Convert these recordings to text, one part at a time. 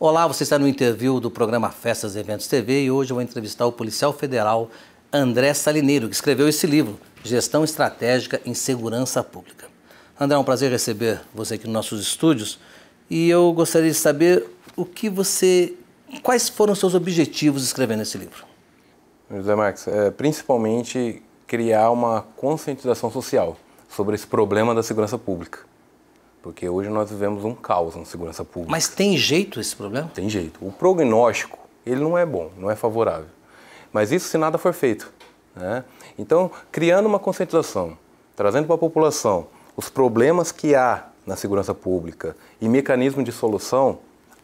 Olá, você está no interview do programa Festas e Eventos TV e hoje eu vou entrevistar o policial federal André Salineiro, que escreveu esse livro, Gestão Estratégica em Segurança Pública. André, é um prazer receber você aqui nos nossos estúdios e eu gostaria de saber o que você, quais foram os seus objetivos escrevendo esse livro? José Max, é, principalmente criar uma conscientização social sobre esse problema da segurança pública. Porque hoje nós vivemos um caos na segurança pública. Mas tem jeito esse problema? Tem jeito. O prognóstico, ele não é bom, não é favorável. Mas isso se nada for feito. Né? Então, criando uma conscientização, trazendo para a população os problemas que há na segurança pública e mecanismos de solução,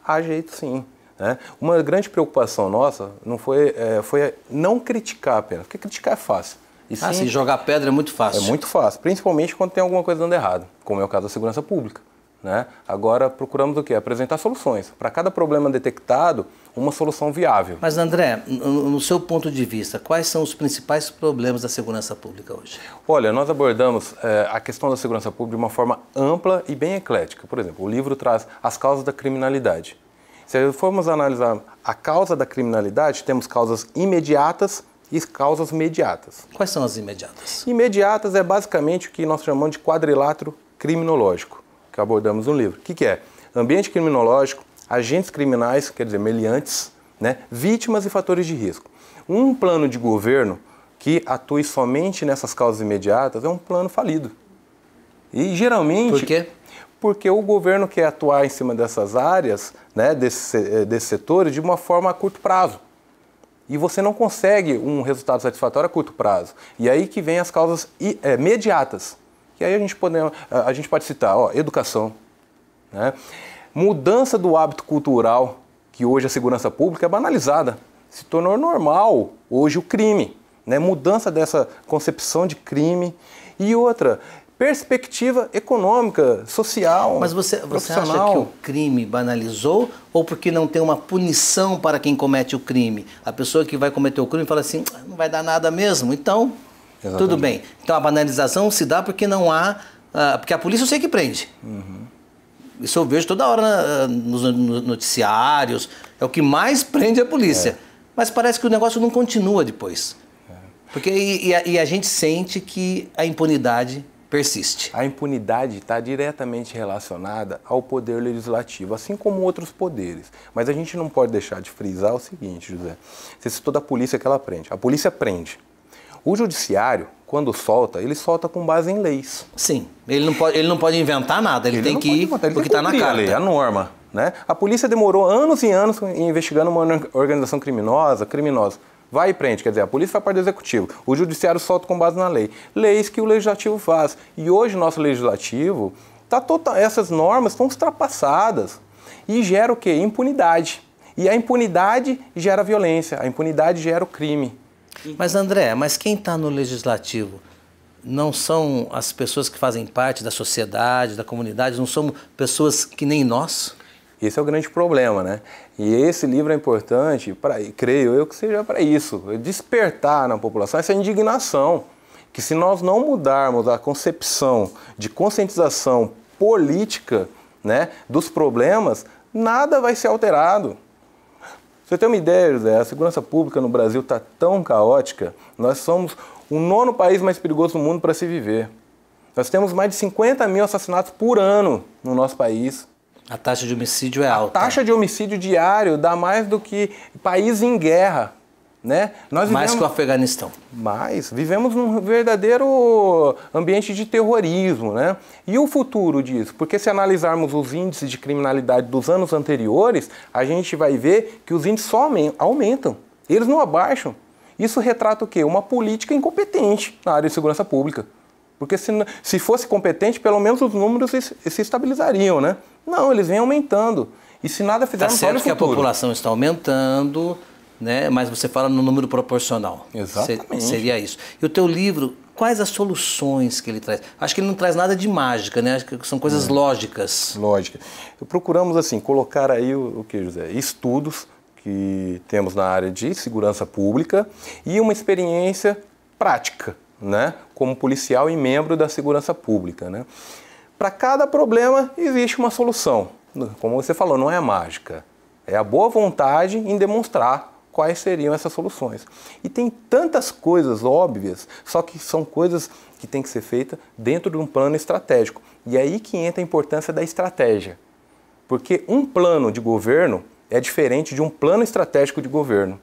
há jeito sim. Né? Uma grande preocupação nossa não foi, é, foi não criticar apenas, porque criticar é fácil ah, sim, se jogar pedra é muito fácil. É muito fácil, principalmente quando tem alguma coisa dando errado, como é o caso da segurança pública. Né? Agora procuramos o quê? Apresentar soluções. Para cada problema detectado, uma solução viável. Mas André, no seu ponto de vista, quais são os principais problemas da segurança pública hoje? Olha, nós abordamos é, a questão da segurança pública de uma forma ampla e bem eclética. Por exemplo, o livro traz as causas da criminalidade. Se formos analisar a causa da criminalidade, temos causas imediatas e causas imediatas. Quais são as imediatas? Imediatas é basicamente o que nós chamamos de quadrilátero criminológico, que abordamos no livro. O que, que é? Ambiente criminológico, agentes criminais, quer dizer, meliantes, né? vítimas e fatores de risco. Um plano de governo que atue somente nessas causas imediatas é um plano falido. E geralmente. Por quê? Porque o governo quer atuar em cima dessas áreas, né, desses, eh, desses setores, de uma forma a curto prazo e você não consegue um resultado satisfatório a curto prazo. E aí que vem as causas é, imediatas, que aí a gente pode, eh, a gente pode citar, ó, educação, né? mudança do hábito cultural, que hoje a segurança pública é banalizada, se tornou normal hoje o crime, né? mudança dessa concepção de crime. E outra, perspectiva econômica, social. Mas você, você acha que o crime banalizou ou porque não tem uma punição para quem comete o crime? A pessoa que vai cometer o crime fala assim, ah, não vai dar nada mesmo, então Exatamente. tudo bem. Então a banalização se dá porque não há, uh, porque a polícia eu sei que prende. Uhum. Isso eu vejo toda hora ah, nos, nos noticiários, é o que mais prende a polícia. É. Mas parece que o negócio não continua depois. É. Porque e, e, a, e a gente sente que a impunidade persiste. A impunidade está diretamente relacionada ao poder legislativo, assim como outros poderes. Mas a gente não pode deixar de frisar o seguinte, José. Você citou da polícia que ela prende. A polícia prende. O judiciário, quando solta, ele solta com base em leis. Sim, ele não pode, ele não pode inventar nada, ele, ele tem que ir porque está na calha, é a norma. Né? A polícia demorou anos e anos investigando uma organização criminosa, criminosa vai e prende. Quer dizer, a polícia faz parte do executivo, o judiciário solta com base na lei. Leis que o legislativo faz. E hoje o nosso legislativo, tá total, essas normas estão ultrapassadas. E gera o quê? Impunidade. E a impunidade gera violência, a impunidade gera o crime. Mas André, mas quem está no legislativo não são as pessoas que fazem parte da sociedade, da comunidade, não somos pessoas que nem nós? Esse é o grande problema, né? E esse livro é importante, para, creio eu que seja para isso, despertar na população essa indignação, que se nós não mudarmos a concepção de conscientização política né, dos problemas, nada vai ser alterado. Você tem uma ideia, José, a segurança pública no Brasil está tão caótica, nós somos o nono país mais perigoso do mundo para se viver. Nós temos mais de 50 mil assassinatos por ano no nosso país. A taxa de homicídio é alta. A taxa de homicídio diário dá mais do que país em guerra. Né? Nós mais vivemos... que o Afeganistão. Mais. Vivemos num verdadeiro ambiente de terrorismo. Né? E o futuro disso? Porque se analisarmos os índices de criminalidade dos anos anteriores, a gente vai ver que os índices só aumentam. Eles não abaixam. Isso retrata o quê? Uma política incompetente na área de segurança pública. Porque se, se fosse competente, pelo menos os números se, se estabilizariam, né? Não, eles vêm aumentando. E se nada fizer, tá certo que futuro. a população está aumentando, né? Mas você fala no número proporcional. Exatamente. seria isso. E o teu livro, quais as soluções que ele traz? Acho que ele não traz nada de mágica, né? Acho que são coisas hum. lógicas. Lógica. Procuramos assim colocar aí o, o que, José? Estudos que temos na área de segurança pública e uma experiência prática, né? como policial e membro da segurança pública. Né? Para cada problema existe uma solução. Como você falou, não é a mágica. É a boa vontade em demonstrar quais seriam essas soluções. E tem tantas coisas óbvias, só que são coisas que têm que ser feitas dentro de um plano estratégico. E é aí que entra a importância da estratégia. Porque um plano de governo é diferente de um plano estratégico de governo.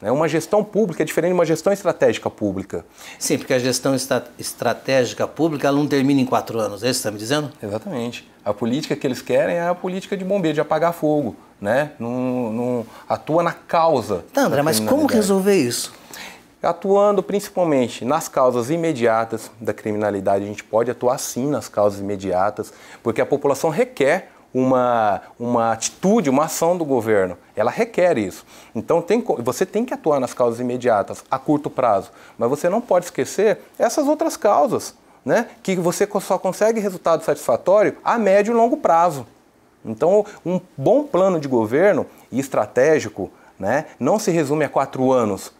É uma gestão pública é diferente de uma gestão estratégica pública. Sim, porque a gestão estra estratégica pública não termina em quatro anos, é isso que você está me dizendo? Exatamente. A política que eles querem é a política de bombeiro, de apagar fogo. Né? Não, não atua na causa. Tá, André, mas como resolver isso? Atuando principalmente nas causas imediatas da criminalidade, a gente pode atuar sim nas causas imediatas, porque a população requer uma, uma atitude, uma ação do governo. Ela requer isso. Então tem, você tem que atuar nas causas imediatas, a curto prazo, mas você não pode esquecer essas outras causas, né? que você só consegue resultado satisfatório a médio e longo prazo. Então, um bom plano de governo e estratégico né, não se resume a quatro anos,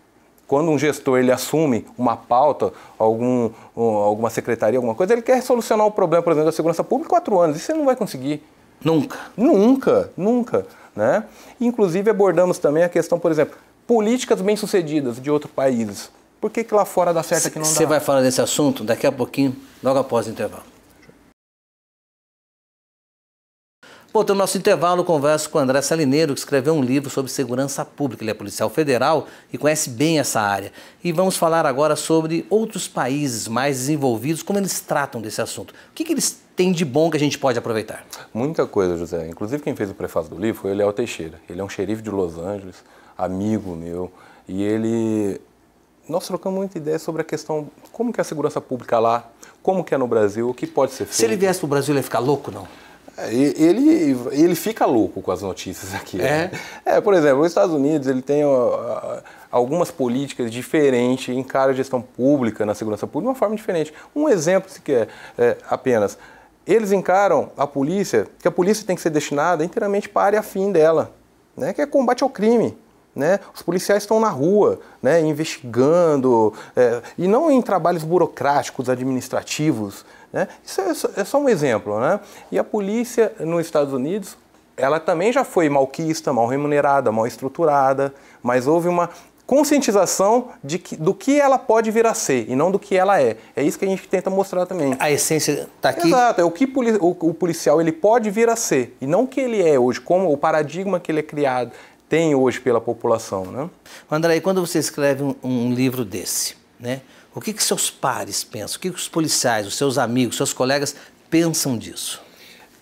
quando um gestor ele assume uma pauta, algum, alguma secretaria, alguma coisa, ele quer solucionar o problema, por exemplo, da segurança pública em quatro anos. Isso ele não vai conseguir. Nunca. Nunca, nunca. Né? Inclusive abordamos também a questão, por exemplo, políticas bem-sucedidas de outros países. Por que, que lá fora dá certo aqui não dá? Você vai falar desse assunto daqui a pouquinho, logo após o intervalo. Voltando ao nosso intervalo, converso com André Salineiro, que escreveu um livro sobre segurança pública. Ele é policial federal e conhece bem essa área. E vamos falar agora sobre outros países mais desenvolvidos, como eles tratam desse assunto. O que, que eles têm de bom que a gente pode aproveitar? Muita coisa, José. Inclusive, quem fez o prefácio do livro foi o Léo Teixeira. Ele é um xerife de Los Angeles, amigo meu, e ele... Nós trocamos muita ideia sobre a questão como que é a segurança pública lá, como que é no Brasil, o que pode ser feito. Se ele viesse para o Brasil, ele ia ficar louco, não? É, ele, ele fica louco com as notícias aqui. Né? É? Né? é, por exemplo, os Estados Unidos ele tem algumas políticas diferentes, encara a gestão pública na segurança pública de uma forma diferente. Um exemplo, se quer, é, apenas. Eles encaram a polícia, que a polícia tem que ser destinada inteiramente para a área afim dela, né, que é combate ao crime. Né? Os policiais estão na rua, né? investigando, é, e não em trabalhos burocráticos, administrativos. Né? Isso é só, é só um exemplo. Né? E a polícia nos Estados Unidos, ela também já foi malquista, mal remunerada, mal estruturada, mas houve uma conscientização de que, do que ela pode vir a ser e não do que ela é. É isso que a gente tenta mostrar também. A essência está aqui? Exato, é o que o, o policial ele pode vir a ser e não o que ele é hoje, como o paradigma que ele é criado tem hoje pela população. Né? André, quando você escreve um, um livro desse, né, o que, que seus pares pensam? O que, que os policiais, os seus amigos, seus colegas pensam disso?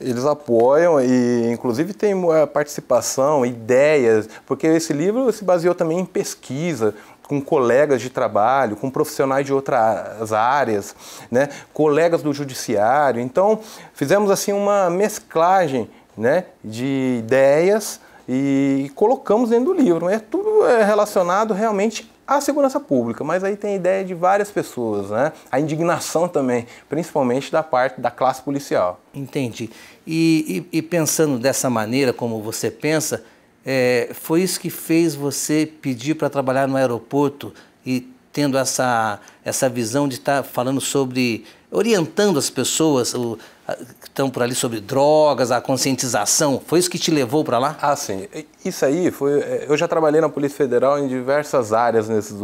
Eles apoiam e, inclusive, tem é, participação, ideias, porque esse livro se baseou também em pesquisa com colegas de trabalho, com profissionais de outras áreas, né? colegas do judiciário. Então, fizemos assim uma mesclagem né? de ideias e colocamos dentro do livro. É tudo é relacionado realmente à segurança pública, mas aí tem a ideia de várias pessoas, né? A indignação também, principalmente da parte da classe policial. Entendi. E, e, e pensando dessa maneira, como você pensa, é, foi isso que fez você pedir para trabalhar no aeroporto e tendo essa, essa visão de estar tá falando sobre, orientando as pessoas, o, que estão por ali sobre drogas, a conscientização. Foi isso que te levou para lá? Ah, sim. Isso aí foi. É, eu já trabalhei na Polícia Federal em diversas áreas nesses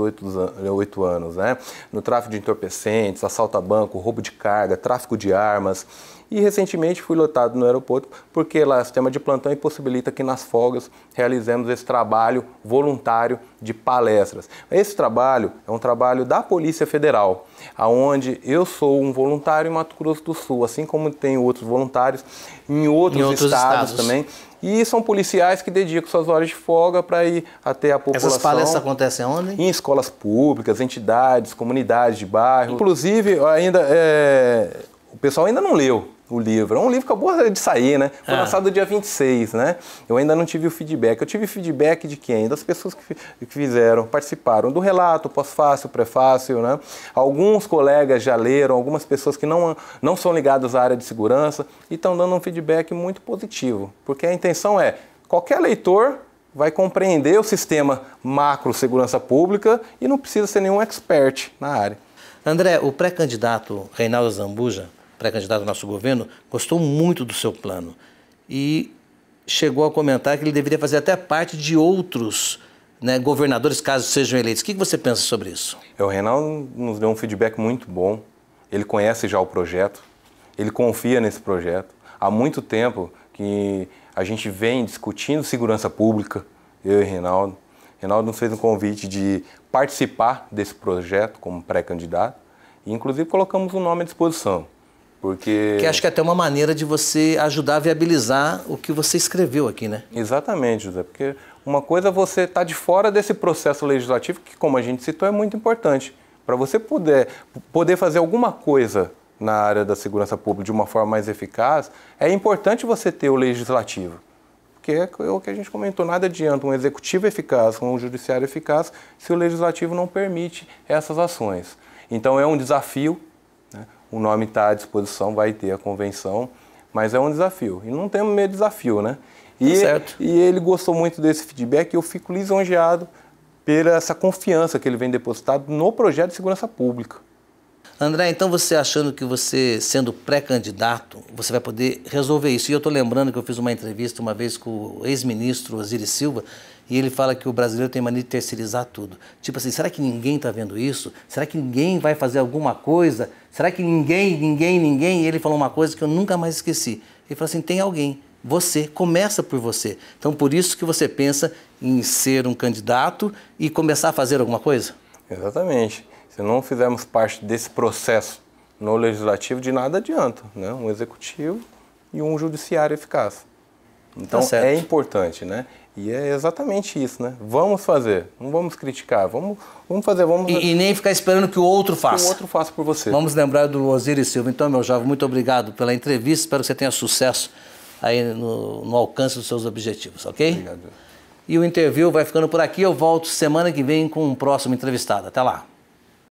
é, oito anos, né? No tráfico de entorpecentes, assalto a banco, roubo de carga, tráfico de armas. E recentemente fui lotado no aeroporto porque lá o é sistema de plantão impossibilita que nas folgas realizemos esse trabalho voluntário de palestras. Esse trabalho é um trabalho da Polícia Federal, aonde eu sou um voluntário em Mato Grosso do Sul, assim como tem outros voluntários em outros, em outros estados, estados também. E são policiais que dedicam suas horas de folga para ir até a população. Essas palestras acontecem onde? Em escolas públicas, entidades, comunidades de bairro. Inclusive, ainda é... o pessoal ainda não leu o livro. É um livro que acabou de sair, né? Foi ah. lançado dia 26, né? Eu ainda não tive o feedback. Eu tive feedback de quem? Das pessoas que, fizeram, participaram do relato, pós-fácil, pré-fácil, né? Alguns colegas já leram, algumas pessoas que não, não são ligadas à área de segurança e estão dando um feedback muito positivo, porque a intenção é qualquer leitor vai compreender o sistema macro segurança pública e não precisa ser nenhum expert na área. André, o pré-candidato Reinaldo Zambuja pré-candidato ao nosso governo, gostou muito do seu plano e chegou a comentar que ele deveria fazer até parte de outros né, governadores, caso sejam eleitos. O que você pensa sobre isso? É, o Reinaldo nos deu um feedback muito bom. Ele conhece já o projeto, ele confia nesse projeto. Há muito tempo que a gente vem discutindo segurança pública, eu e Reinaldo. Reinaldo nos fez um convite de participar desse projeto como pré-candidato e, inclusive, colocamos o um nome à disposição. Porque... Que acho que é até uma maneira de você ajudar a viabilizar o que você escreveu aqui, né? Exatamente, José. Porque uma coisa é você estar tá de fora desse processo legislativo, que, como a gente citou, é muito importante. Para você poder, poder fazer alguma coisa na área da segurança pública de uma forma mais eficaz, é importante você ter o legislativo. Porque é o que a gente comentou, nada adianta um executivo eficaz, um judiciário eficaz, se o legislativo não permite essas ações. Então é um desafio o nome está à disposição, vai ter a convenção, mas é um desafio. E não temos medo de desafio, né? E, tá e ele gostou muito desse feedback e eu fico lisonjeado pela essa confiança que ele vem depositado no projeto de segurança pública. André, então você achando que você, sendo pré-candidato, você vai poder resolver isso? E eu estou lembrando que eu fiz uma entrevista uma vez com o ex-ministro Osiris Silva, e ele fala que o brasileiro tem mania de terceirizar tudo. Tipo assim, será que ninguém está vendo isso? Será que ninguém vai fazer alguma coisa? Será que ninguém, ninguém, ninguém? E ele falou uma coisa que eu nunca mais esqueci. Ele falou assim: tem alguém. Você começa por você. Então, por isso que você pensa em ser um candidato e começar a fazer alguma coisa? Exatamente. Se não fizermos parte desse processo no legislativo, de nada adianta. Né? Um executivo e um judiciário eficaz. Tá então tá é importante, né? E é exatamente isso, né? Vamos fazer, não vamos criticar, vamos, vamos fazer, vamos... E, e nem ficar esperando que o outro faça. Que o outro faça por você. Vamos lembrar do Osiris Silva. Então, meu jovem, muito obrigado pela entrevista, espero que você tenha sucesso aí no, no alcance dos seus objetivos, ok? Obrigado. E o interview vai ficando por aqui, eu volto semana que vem com um próximo entrevistado. Até lá.